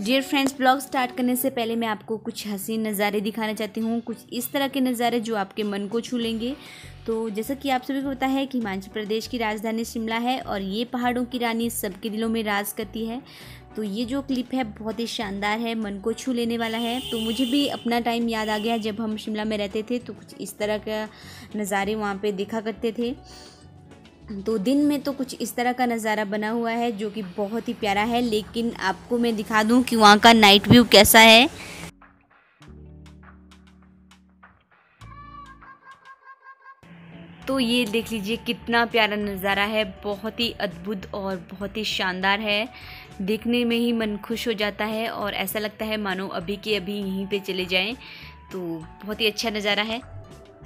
dear friends blog start करने से पहले मैं आपको कुछ हसीन नज़ारे दिखाना चाहती हूँ कुछ इस तरह के नज़ारे जो आपके मन को छू लेंगे तो जैसा कि आप सभी को पता है कि हिमाचल प्रदेश की राजधानी शिमला है और ये पहाड़ों की रानी सबके दिलों में राज करती है तो ये जो क्लिप है बहुत ही शानदार है मन को छू लेने वाला है तो मुझे भी अपना टाइम याद आ गया जब हम शिमला में रहते थे तो कुछ इस तरह का नज़ारे वहाँ पर देखा करते थे तो दिन में तो कुछ इस तरह का नज़ारा बना हुआ है जो कि बहुत ही प्यारा है लेकिन आपको मैं दिखा दूं कि वहाँ का नाइट व्यू कैसा है तो ये देख लीजिए कितना प्यारा नज़ारा है बहुत ही अद्भुत और बहुत ही शानदार है देखने में ही मन खुश हो जाता है और ऐसा लगता है मानो अभी के अभी यहीं पे चले जाएं तो बहुत ही अच्छा नज़ारा है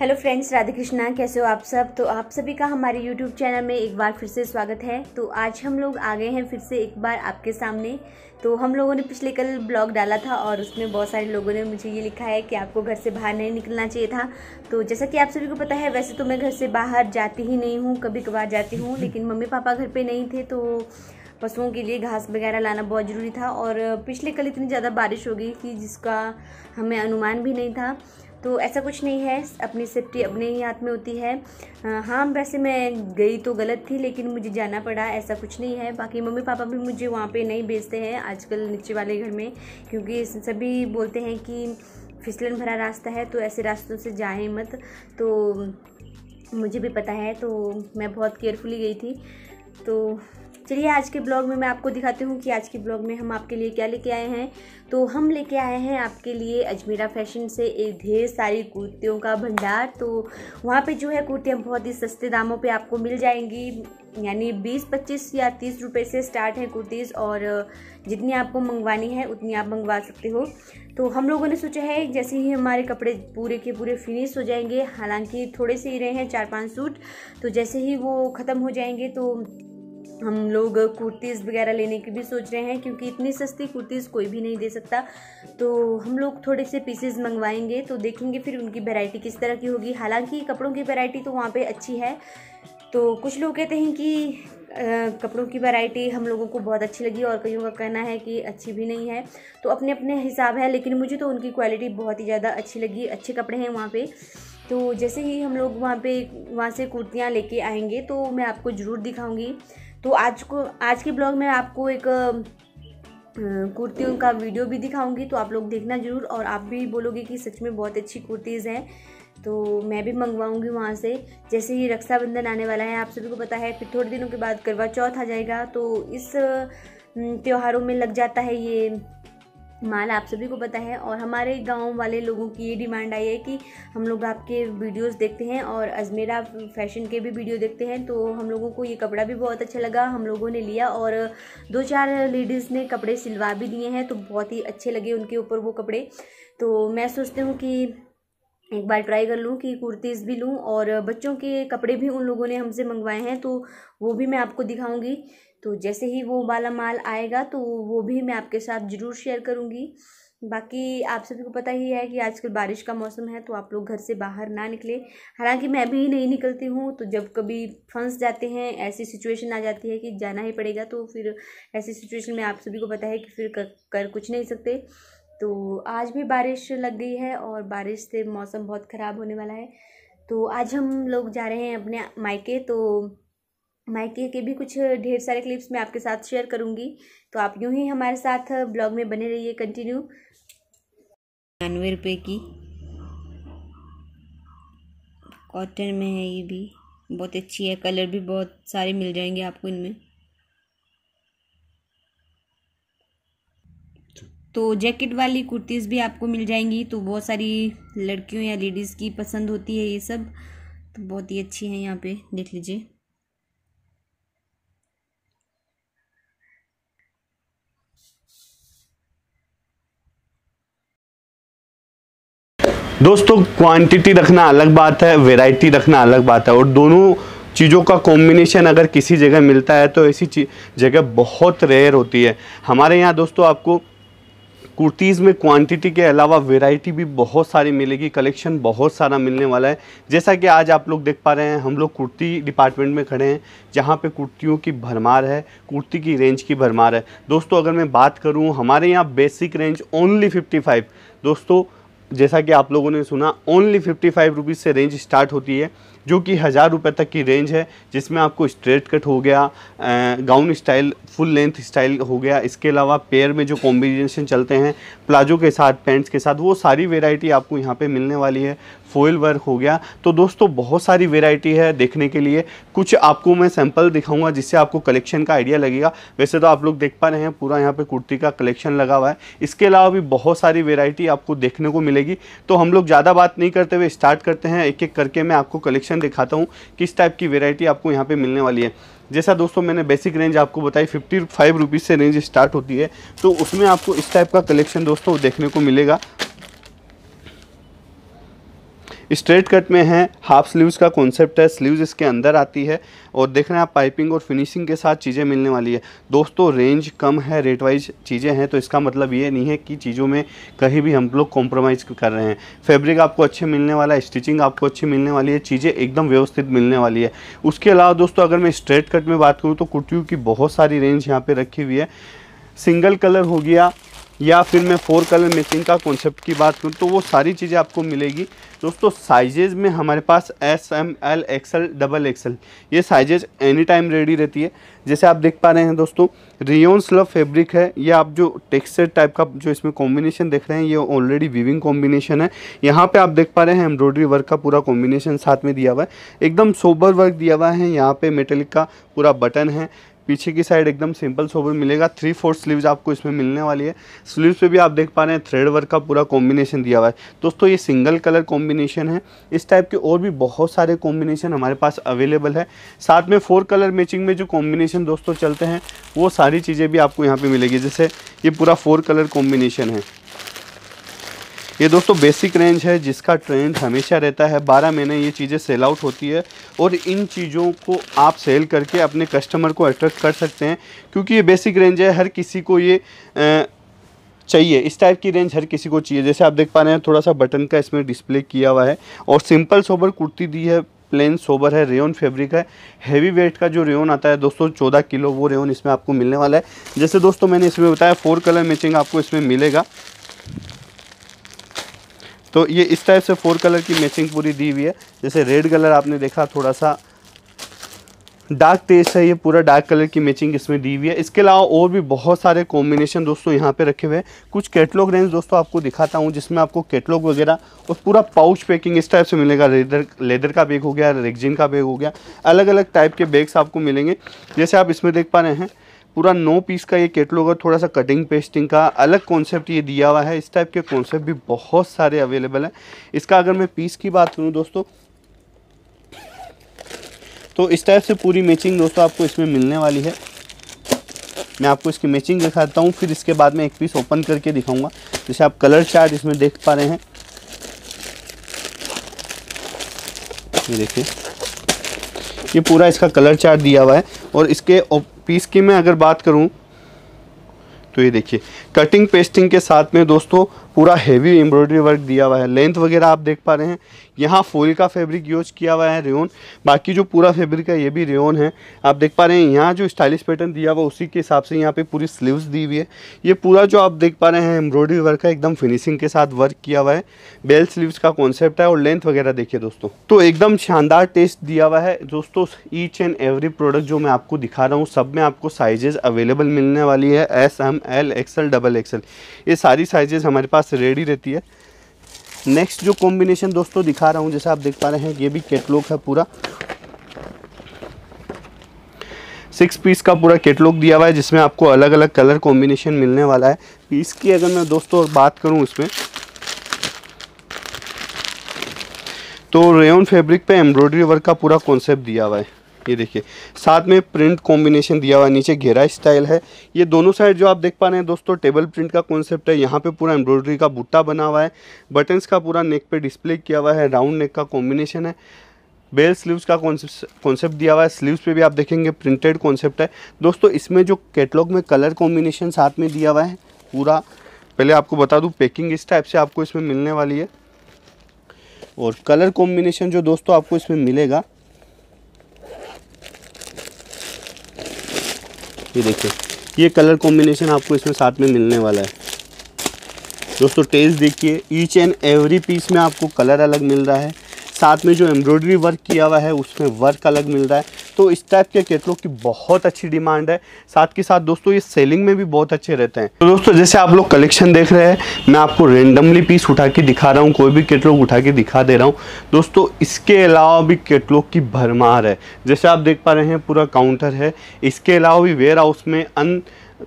हेलो फ्रेंड्स राधे कृष्णा कैसे हो आप सब तो आप सभी का हमारे यूट्यूब चैनल में एक बार फिर से स्वागत है तो आज हम लोग आ गए हैं फिर से एक बार आपके सामने तो हम लोगों ने पिछले कल ब्लॉग डाला था और उसमें बहुत सारे लोगों ने मुझे ये लिखा है कि आपको घर से बाहर नहीं निकलना चाहिए था तो जैसा कि आप सभी को पता है वैसे तो मैं घर से बाहर जाती ही नहीं हूँ कभी कभार जाती हूँ लेकिन मम्मी पापा घर पर नहीं थे तो पशुओं के लिए घास वगैरह लाना बहुत ज़रूरी था और पिछले कल इतनी ज़्यादा बारिश हो गई कि जिसका हमें अनुमान भी नहीं था तो ऐसा कुछ नहीं है अपनी सेफ्टी अपने ही हाथ में होती है हाँ वैसे मैं गई तो गलत थी लेकिन मुझे जाना पड़ा ऐसा कुछ नहीं है बाकी मम्मी पापा भी मुझे वहाँ पे नहीं भेजते हैं आजकल नीचे वाले घर में क्योंकि सभी बोलते हैं कि फिसलन भरा रास्ता है तो ऐसे रास्तों से जाए मत तो मुझे भी पता है तो मैं बहुत केयरफुली गई थी तो चलिए आज के ब्लॉग में मैं आपको दिखाती हूँ कि आज के ब्लॉग में हम आपके लिए क्या लेके आए हैं तो हम लेके आए हैं आपके लिए अजमेरा फैशन से एक ढेर सारी कुर्तियों का भंडार तो वहाँ पे जो है कुर्तियाँ बहुत ही सस्ते दामों पे आपको मिल जाएंगी यानी 20, 25 या 30 रुपए से स्टार्ट है कुर्तीज़ और जितनी आपको मंगवानी है उतनी आप मंगवा सकते हो तो हम लोगों ने सोचा है जैसे ही हमारे कपड़े पूरे के पूरे फिनिश हो जाएंगे हालांकि थोड़े से ही रहे हैं चार पांच सूट तो जैसे ही वो ख़त्म हो जाएंगे तो हम लोग कुर्तीज़ वगैरह लेने की भी सोच रहे हैं क्योंकि इतनी सस्ती कुर्तीज़ कोई भी नहीं दे सकता तो हम लोग थोड़े से पीसेज मंगवाएंगे तो देखेंगे फिर उनकी वैरायटी किस तरह की होगी हालांकि कपड़ों की वैरायटी तो वहाँ पे अच्छी है तो कुछ लोग कहते हैं कि कपड़ों की वैरायटी हम लोगों को बहुत अच्छी लगी और कईयों का कहना है कि अच्छी भी नहीं है तो अपने अपने हिसाब है लेकिन मुझे तो उनकी क्वालिटी बहुत ही ज़्यादा अच्छी लगी अच्छे कपड़े हैं वहाँ पे तो जैसे ही हम लोग वहाँ पे वहाँ से कुर्तियाँ लेके आएंगे तो मैं आपको ज़रूर दिखाऊंगी तो आज को आज के ब्लॉग में आपको एक कुर्तियों का वीडियो भी दिखाऊंगी तो आप लोग देखना ज़रूर और आप भी बोलोगे कि सच में बहुत अच्छी कुर्तीज़ हैं तो मैं भी मंगवाऊंगी वहाँ से जैसे ही रक्षाबंधन आने वाला है आप सभी को पता है फिर थोड़े दिनों के बाद करवा चौथ आ जाएगा तो इस त्योहारों में लग जाता है ये माल आप सभी को पता है और हमारे गांव वाले लोगों की ये डिमांड आई है कि हम लोग आपके वीडियोस देखते हैं और अजमेरा फैशन के भी वीडियो देखते हैं तो हम लोगों को ये कपड़ा भी बहुत अच्छा लगा हम लोगों ने लिया और दो चार लेडीज़ ने कपड़े सिलवा भी दिए हैं तो बहुत ही अच्छे लगे उनके ऊपर वो कपड़े तो मैं सोचती हूँ कि एक बार ट्राई कर लूँ कि कुर्तीज़ भी लूँ और बच्चों के कपड़े भी उन लोगों ने हमसे मंगवाए हैं तो वो भी मैं आपको दिखाऊँगी तो जैसे ही वो वाला माल आएगा तो वो भी मैं आपके साथ ज़रूर शेयर करूँगी बाकी आप सभी को पता ही है कि आजकल बारिश का मौसम है तो आप लोग घर से बाहर ना निकले हालांकि मैं भी नहीं निकलती हूँ तो जब कभी फंस जाते हैं ऐसी सिचुएशन आ जाती है कि जाना ही पड़ेगा तो फिर ऐसी सिचुएशन में आप सभी को पता है कि फिर कर, कर कुछ नहीं सकते तो आज भी बारिश लग गई है और बारिश से मौसम बहुत ख़राब होने वाला है तो आज हम लोग जा रहे हैं अपने मायके तो मायके के भी कुछ ढेर सारे क्लिप्स मैं आपके साथ शेयर करूंगी तो आप यूं ही हमारे साथ ब्लॉग में बने रहिए कंटिन्यू निन्यानवे रुपये की कॉटन में है ये भी बहुत अच्छी है कलर भी बहुत सारे मिल जाएंगे आपको इनमें तो जैकेट वाली कुर्तीज़ भी आपको मिल जाएंगी तो बहुत सारी लड़कियों या लेडीज़ की पसंद होती है ये सब तो बहुत ही अच्छी है यहाँ पे देख लीजिए दोस्तों क्वांटिटी रखना अलग बात है वेराइटी रखना अलग बात है और दोनों चीज़ों का कॉम्बिनेशन अगर किसी जगह मिलता है तो ऐसी जगह बहुत रेयर होती है हमारे यहाँ दोस्तों आपको कुर्तीज़ में क्वांटिटी के अलावा वैरायटी भी बहुत सारी मिलेगी कलेक्शन बहुत सारा मिलने वाला है जैसा कि आज आप लोग देख पा रहे हैं हम लोग कुर्ती डिपार्टमेंट में खड़े हैं जहाँ पे कुर्तियों की भरमार है कुर्ती की रेंज की भरमार है दोस्तों अगर मैं बात करूँ हमारे यहाँ बेसिक रेंज ओनली 55 दोस्तों जैसा कि आप लोगों ने सुना ओनली फिफ्टी फाइव रुपीज़ से रेंज स्टार्ट होती है जो कि हज़ार रुपये तक की रेंज है जिसमें आपको स्ट्रेट कट हो गया gown style full length style हो गया इसके अलावा पेयर में जो कॉम्बिनेशन चलते हैं प्लाजो के साथ पैंट्स के साथ वो सारी वेराइटी आपको यहाँ पर मिलने वाली है फोइल वर्क हो गया तो दोस्तों बहुत सारी वेराइटी है देखने के लिए कुछ आपको मैं सैंपल दिखाऊंगा जिससे आपको कलेक्शन का आइडिया लगेगा वैसे तो आप लोग देख पा रहे हैं पूरा यहाँ पे कुर्ती का कलेक्शन लगा हुआ है इसके अलावा भी बहुत सारी वेराइटी आपको देखने को मिलेगी तो हम लोग ज़्यादा बात नहीं करते हुए स्टार्ट करते हैं एक एक करके मैं आपको कलेक्शन कलेक्शन दिखाता हूँ किस टाइप की वेरायटी आपको यहाँ पे मिलने वाली है जैसा दोस्तों मैंने बेसिक रेंज आपको बताई फिफ्टी फाइव रुपीज़ से रेंज स्टार्ट होती है तो उसमें आपको इस टाइप का कलेक्शन दोस्तों देखने को मिलेगा स्ट्रेट कट में है हाफ स्लीव्स का कॉन्सेप्ट है स्लीव्स इसके अंदर आती है और देख रहे हैं आप पाइपिंग और फिनिशिंग के साथ चीज़ें मिलने वाली है दोस्तों रेंज कम है रेट वाइज चीज़ें हैं तो इसका मतलब ये नहीं है कि चीज़ों में कहीं भी हम लोग कॉम्प्रोमाइज़ कर रहे हैं फैब्रिक आपको अच्छे मिलने वाला है स्टिचिंग आपको अच्छी मिलने वाली है चीज़ें एकदम व्यवस्थित मिलने वाली है उसके अलावा दोस्तों अगर मैं स्ट्रेट कट में बात करूँ तो कुर्तियों की बहुत सारी रेंज यहाँ पर रखी हुई है सिंगल कलर हो गया या फिर मैं फोर कलर मेसिंग का कॉन्सेप्ट की बात करूँ तो वो सारी चीज़ें आपको मिलेगी दोस्तों साइजेज में हमारे पास S M L XL double XL ये साइजेज एनी टाइम रेडी रहती है जैसे आप देख पा रहे हैं दोस्तों रियोन स्लव फैब्रिक है ये आप जो टेक्सचर टाइप का जो इसमें कॉम्बिनेशन देख रहे हैं ये ऑलरेडी विविंग कॉम्बिनेशन है यहाँ पे आप देख पा रहे हैं एम्ब्रॉयडरी वर्क का पूरा कॉम्बिनेशन साथ में दिया हुआ है एकदम सोबर वर्क दिया हुआ है यहाँ पे मेटेलिक का पूरा बटन है पीछे की साइड एकदम सिंपल सोबर मिलेगा थ्री फोर्थ स्लीव्स आपको इसमें मिलने वाली है स्लीव्स पे भी आप देख पा रहे हैं थ्रेड वर्क का पूरा कॉम्बिनेशन दिया हुआ है दोस्तों ये सिंगल कलर कॉम्बिनेशन है इस टाइप के और भी बहुत सारे कॉम्बिनेशन हमारे पास अवेलेबल है साथ में फोर कलर मैचिंग में जो कॉम्बिनेशन दोस्तों चलते हैं वो सारी चीज़ें भी आपको यहाँ पर मिलेगी जैसे ये पूरा फोर कलर कॉम्बिनेशन है ये दोस्तों बेसिक रेंज है जिसका ट्रेंड हमेशा रहता है बारह महीने ये चीज़ें सेल आउट होती है और इन चीज़ों को आप सेल करके अपने कस्टमर को अट्रैक्ट कर सकते हैं क्योंकि ये बेसिक रेंज है हर किसी को ये आ, चाहिए इस टाइप की रेंज हर किसी को चाहिए जैसे आप देख पा रहे हैं थोड़ा सा बटन का इसमें डिस्प्ले किया हुआ है और सिंपल सोबर कुर्ती दी है प्लेन सोबर है रेयन फैब्रिक है हैवी वेट का जो रेयन आता है दोस्तों चौदह किलो वो रेयन इसमें आपको मिलने वाला है जैसे दोस्तों मैंने इसमें बताया फोर कलर मैचिंग आपको इसमें मिलेगा तो ये इस टाइप से फोर कलर की मैचिंग पूरी दी हुई है जैसे रेड कलर आपने देखा थोड़ा सा डार्क टेस्ट है ये पूरा डार्क कलर की मैचिंग इसमें दी हुई है इसके अलावा और भी बहुत सारे कॉम्बिनेशन दोस्तों यहाँ पे रखे हुए हैं कुछ कैटलॉग रेंज दोस्तों आपको दिखाता हूँ जिसमें आपको कैटलॉग वगैरह और पूरा पाउच पैकिंग इस टाइप से मिलेगा लेदर लेदर का बैग हो गया रेगजिन का बैग हो गया अलग अलग टाइप के बैग्स आपको मिलेंगे जैसे आप इसमें देख पा रहे हैं पूरा नौ पीस का ये केटलॉग और थोड़ा सा कटिंग पेस्टिंग का अलग कॉन्सेप्ट ये दिया हुआ है इस टाइप के कॉन्सेप्ट भी बहुत सारे अवेलेबल हैं इसका अगर मैं पीस की बात करूँ दोस्तों तो इस टाइप से पूरी मैचिंग दोस्तों आपको इसमें मिलने वाली है मैं आपको इसकी मैचिंग दिखाता हूँ फिर इसके बाद में एक पीस ओपन करके दिखाऊंगा जैसे आप कलर चार्ट इसमें देख पा रहे हैं ये देखिए ये पूरा इसका कलर चार्ट दिया हुआ है और इसके पीस की मैं अगर बात करूं तो ये देखिए कटिंग पेस्टिंग के साथ में दोस्तों पूरा हेवी एम्ब्रॉयडरी वर्क दिया हुआ है लेंथ वगैरह आप देख पा रहे हैं यहाँ फूल का फैब्रिक यूज किया हुआ है रेन बाकी जो पूरा फैब्रिक है ये भी रेन है आप देख पा रहे हैं यहाँ जो स्टाइलिश पैटर्न दिया हुआ उसी के हिसाब से यहाँ पे पूरी स्लीव्स दी हुई है ये पूरा जो आप देख पा रहे हैं एम्ब्रॉयडरी वर्क है एकदम फिनिशिंग के साथ वर्क किया हुआ है बेल स्लीवस का कॉन्सेप्ट है और लेंथ वगैरह देखिए दोस्तों तो एकदम शानदार टेस्ट दिया हुआ है दोस्तों ईच एंड एवरी प्रोडक्ट जो मैं आपको दिखा रहा हूँ सब में आपको साइजेज अवेलेबल मिलने वाली है S M L XL double XL ये सारी साइजेज हमारे पास पास रेडी रहती है नेक्स्ट जो कॉम्बिनेशन दोस्तों दिखा रहा हूँ जैसा आप देख पा रहे हैं ये भी कैटलॉग है पूरा सिक्स पीस का पूरा कैटलॉग दिया हुआ है जिसमें आपको अलग अलग कलर कॉम्बिनेशन मिलने वाला है पीस की अगर मैं दोस्तों और बात करूँ इसमें तो रेयन फैब्रिक पे एम्ब्रॉयडरी वर्क का पूरा कॉन्सेप्ट दिया हुआ है ये देखिए साथ में प्रिंट कॉम्बिनेशन दिया हुआ नीचे घेरा स्टाइल है ये दोनों साइड जो आप देख पा रहे हैं दोस्तों टेबल प्रिंट का कॉन्सेप्ट है यहाँ पे पूरा एम्ब्रॉयडरी का बुट्टा बना हुआ है बटन्स का पूरा नेक पे डिस्प्ले किया हुआ है राउंड नेक का कॉम्बिनेशन है बेल स्लीव्स का कॉन्सेप्ट दिया हुआ है स्लीव्स पे भी आप देखेंगे प्रिंटेड कॉन्सेप्ट है दोस्तों इसमें जो कैटलॉग में कलर कॉम्बिनेशन साथ में दिया हुआ है पूरा पहले आपको बता दूँ पैकिंग इस टाइप से आपको इसमें मिलने वाली है और कलर कॉम्बिनेशन जो दोस्तों आपको इसमें मिलेगा ये देखिए ये कलर कॉम्बिनेशन आपको इसमें साथ में मिलने वाला है दोस्तों टेस्ट देखिए ईच एंड एवरी पीस में आपको कलर अलग मिल रहा है साथ में जो एम्ब्रॉयडरी वर्क किया हुआ है उसमें वर्क अलग मिल रहा है तो इस टाइप के कैटलॉग की बहुत अच्छी डिमांड है साथ के साथ दोस्तों ये सेलिंग में भी बहुत अच्छे रहते हैं तो दोस्तों जैसे आप लोग कलेक्शन देख रहे हैं मैं आपको रेंडमली पीस उठा के दिखा रहा हूँ कोई भी केटलॉग उठा के दिखा दे रहा हूँ दोस्तों इसके अलावा भी केटलॉग की भरमार है जैसे आप देख पा रहे हैं पूरा काउंटर है इसके अलावा भी वेयर हाउस में अन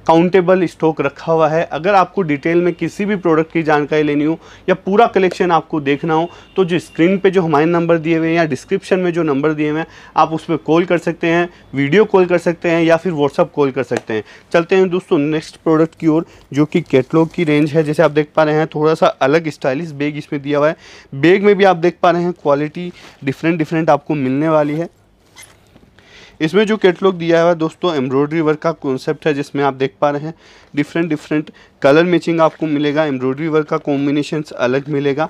काउंटेबल स्टॉक रखा हुआ है अगर आपको डिटेल में किसी भी प्रोडक्ट की जानकारी लेनी हो या पूरा कलेक्शन आपको देखना हो तो जो स्क्रीन पे जो हमारे नंबर दिए हुए हैं या डिस्क्रिप्शन में जो नंबर दिए हुए हैं आप उस पर कॉल कर सकते हैं वीडियो कॉल कर सकते हैं या फिर व्हाट्सअप कॉल कर सकते हैं चलते हैं दोस्तों नेक्स्ट प्रोडक्ट की ओर जो कि कैटलॉग की रेंज है जैसे आप देख पा रहे हैं थोड़ा सा अलग स्टाइलिश बैग इसमें दिया हुआ है बैग में भी आप देख पा रहे हैं क्वालिटी डिफरेंट डिफरेंट आपको मिलने वाली है इसमें जो कैटलॉग दिया हुआ है दोस्तों एम्ब्रॉयडरी वर्क का कॉन्सेप्ट है जिसमें आप देख पा रहे हैं डिफरेंट डिफरेंट कलर मैचिंग आपको मिलेगा एम्ब्रॉयडरी वर्क का कॉम्बिनेशन अलग मिलेगा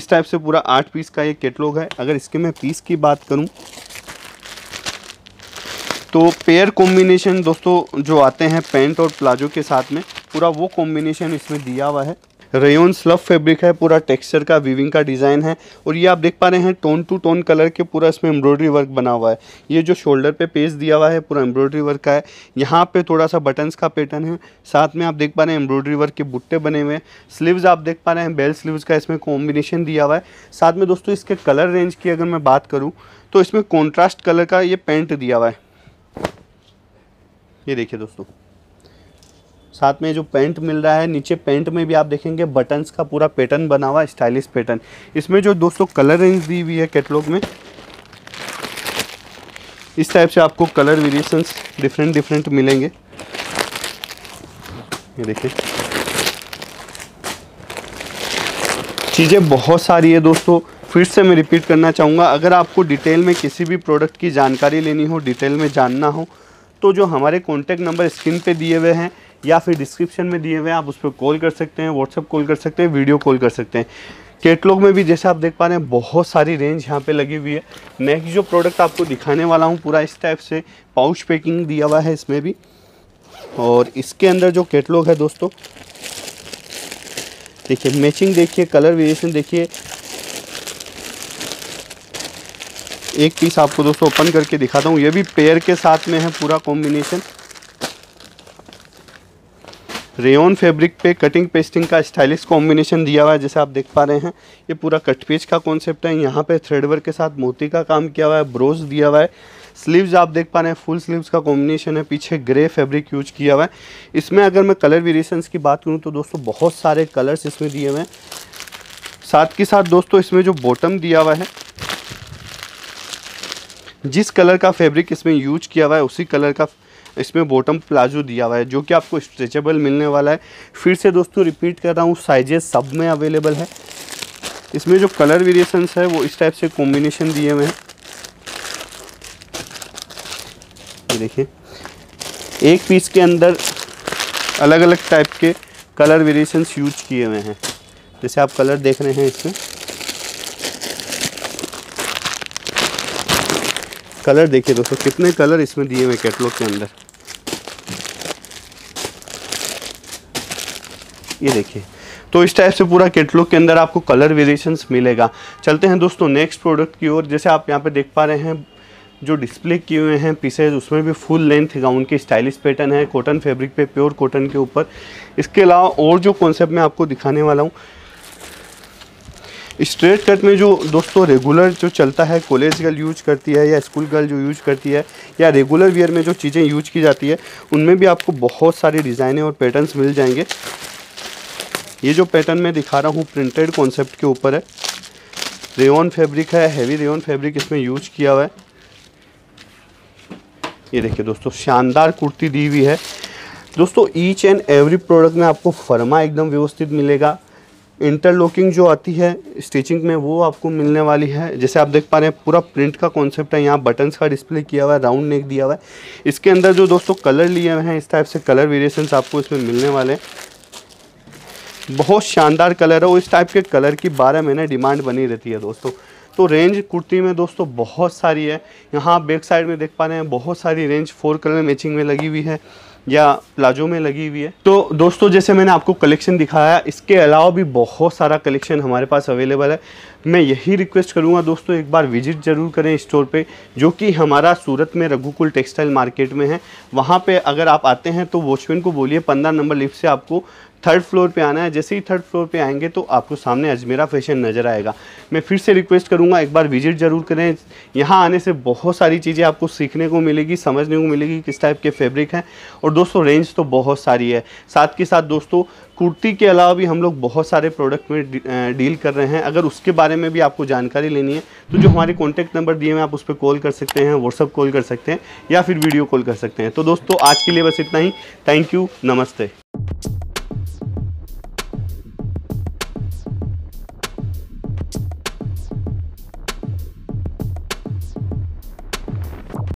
इस टाइप से पूरा आठ पीस का ये कैटलॉग है अगर इसके मैं पीस की बात करूँ तो पेयर कॉम्बिनेशन दोस्तों जो आते हैं पैंट और प्लाजो के साथ में पूरा वो कॉम्बिनेशन इसमें दिया हुआ है रेयन स्लफ फैब्रिक है पूरा टेक्सचर का वीविंग का डिज़ाइन है और ये आप देख पा रहे हैं टोन टू टोन कलर के पूरा इसमें एम्ब्रॉयडरी वर्क बना हुआ है ये जो शोल्डर पे पेज दिया हुआ है पूरा एम्ब्रॉयडरी वर्क का है यहाँ पे थोड़ा सा बटन्स का पैटर्न है साथ में आप देख पा रहे हैं एम्ब्रॉयडरी वर्क के बुट्टे बने हुए हैं स्लीव्स आप देख पा रहे हैं बेल स्लीव्स का इसमें कॉम्बिनेशन दिया हुआ है साथ में दोस्तों इसके कलर रेंज की अगर मैं बात करूँ तो इसमें कॉन्ट्रास्ट कलर का ये पेंट दिया हुआ है ये देखिए दोस्तों साथ में जो पैंट मिल रहा है नीचे पैंट में भी आप देखेंगे बटन्स का पूरा पैटर्न बना हुआ स्टाइलिश पैटर्न इसमें जो दोस्तों कलर रेंज दी हुई है कैटलॉग में इस टाइप से आपको कलर वेरिएशन डिफरेंट डिफरेंट मिलेंगे ये देखिए चीज़ें बहुत सारी है दोस्तों फिर से मैं रिपीट करना चाहूँगा अगर आपको डिटेल में किसी भी प्रोडक्ट की जानकारी लेनी हो डिटेल में जानना हो तो जो हमारे कॉन्टैक्ट नंबर स्क्रीन पे दिए हुए हैं या फिर डिस्क्रिप्शन में दिए हुए हैं आप उस पर कॉल कर सकते हैं व्हाट्सअप कॉल कर सकते हैं वीडियो कॉल कर सकते हैं कैटलॉग में भी जैसे आप देख पा रहे हैं बहुत सारी रेंज यहाँ पे लगी हुई है नेक्स्ट जो प्रोडक्ट आपको दिखाने वाला हूँ पूरा इस टाइप से पाउच पैकिंग दिया हुआ है इसमें भी और इसके अंदर जो कैटलॉग है दोस्तों देखिए मैचिंग देखिए कलर वेरिएशन देखिए एक पीस आपको दोस्तों ओपन करके दिखाता हूँ ये भी पेयर के साथ में है पूरा कॉम्बिनेशन रेयन फैब्रिक पे कटिंग पेस्टिंग का स्टाइलिश कॉम्बिनेशन दिया हुआ है जैसे आप देख पा रहे हैं ये पूरा कट पेज का कॉन्सेप्ट है यहाँ पे थ्रेडवर के साथ मोती का काम किया हुआ है ब्रोज दिया हुआ है स्लीव्स आप देख पा रहे हैं फुल स्लीव्स का कॉम्बिनेशन है पीछे ग्रे फैब्रिक यूज किया हुआ है इसमें अगर मैं कलर वेरिएशन की बात करूँ तो दोस्तों बहुत सारे कलर्स इसमें दिए हुए हैं साथ के साथ दोस्तों इसमें जो बॉटम दिया हुआ है जिस कलर का फैब्रिक इसमें यूज किया हुआ है उसी कलर का इसमें बॉटम प्लाजो दिया हुआ है जो कि आपको स्ट्रेचेबल मिलने वाला है फिर से दोस्तों रिपीट कर रहा हूँ साइजेस सब में अवेलेबल है इसमें जो कलर वेरिएशंस है वो इस टाइप से कॉम्बिनेशन दिए हुए हैं ये देखिए एक पीस के अंदर अलग अलग टाइप के कलर वेरिएशंस यूज किए हुए हैं जैसे आप कलर देख रहे हैं इसमें कलर देखिए दोस्तों कितने कलर इसमें दिए हुए कैटलॉग के अंदर ये देखिए तो इस टाइप से पूरा केटलॉग के अंदर आपको कलर वेरिएशंस मिलेगा चलते हैं दोस्तों नेक्स्ट प्रोडक्ट की ओर जैसे आप यहाँ पे देख पा रहे हैं जो डिस्प्ले किए हुए हैं पीसेज उसमें भी फुल लेंथ गाउन के स्टाइलिश पैटर्न है कॉटन फैब्रिक पे प्योर कॉटन के ऊपर इसके अलावा और जो कॉन्सेप्ट मैं आपको दिखाने वाला हूँ स्ट्रेट कट में जो दोस्तों रेगुलर जो चलता है कॉलेज गर्ल यूज करती है या स्कूल गर्ल जो यूज करती है या रेगुलर वेयर में जो चीज़ें यूज की जाती है उनमें भी आपको बहुत सारी डिज़ाइनें और पैटर्न्स मिल जाएंगे ये जो पैटर्न मैं दिखा रहा हूँ प्रिंटेड कॉन्सेप्ट के ऊपर है रेन फैब्रिक है हैवी रेन फैब्रिक इसमें यूज किया हुआ है ये देखिए दोस्तों शानदार कुर्ती दी हुई है दोस्तों ईच एंड एवरी प्रोडक्ट में आपको फर्मा एकदम व्यवस्थित मिलेगा इंटरलॉकिंग जो आती है स्टिचिंग में वो आपको मिलने वाली है जैसे आप देख पा रहे हैं पूरा प्रिंट का कॉन्सेप्ट है यहाँ बटन्स का डिस्प्ले किया हुआ है राउंड नेक दिया हुआ है इसके अंदर जो दोस्तों कलर लिए हुए हैं इस टाइप से कलर वेरिएशंस आपको इसमें मिलने वाले हैं बहुत शानदार कलर है और इस टाइप के कलर की बारह महीने डिमांड बनी रहती है दोस्तों तो रेंज कुर्ती में दोस्तों बहुत सारी है यहाँ आप बैक साइड में देख पा रहे हैं बहुत सारी रेंज फोर कलर मैचिंग में लगी हुई है या प्लाजो में लगी हुई है तो दोस्तों जैसे मैंने आपको कलेक्शन दिखाया इसके अलावा भी बहुत सारा कलेक्शन हमारे पास अवेलेबल है मैं यही रिक्वेस्ट करूंगा दोस्तों एक बार विजिट ज़रूर करें स्टोर पे जो कि हमारा सूरत में रघुकुल टेक्सटाइल मार्केट में है वहाँ पे अगर आप आते हैं तो वॉचमैन को बोलिए पंद्रह नंबर लिफ्ट से आपको थर्ड फ्लोर पे आना है जैसे ही थर्ड फ्लोर पे आएंगे तो आपको सामने अजमेरा फैशन नज़र आएगा मैं फिर से रिक्वेस्ट करूँगा एक बार विजिट ज़रूर करें यहाँ आने से बहुत सारी चीज़ें आपको सीखने को मिलेगी समझने को मिलेगी किस टाइप के फैब्रिक हैं और दोस्तों रेंज तो बहुत सारी है साथ के साथ दोस्तों कुर्ती के अलावा भी हम लोग बहुत सारे प्रोडक्ट में डील कर रहे हैं अगर उसके बारे में भी आपको जानकारी लेनी है तो जो हमारे कॉन्टैक्ट नंबर दिए हैं आप उस पर कॉल कर सकते हैं व्हाट्सअप कॉल कर सकते हैं या फिर वीडियो कॉल कर सकते हैं तो दोस्तों आज के लिए बस इतना ही थैंक यू नमस्ते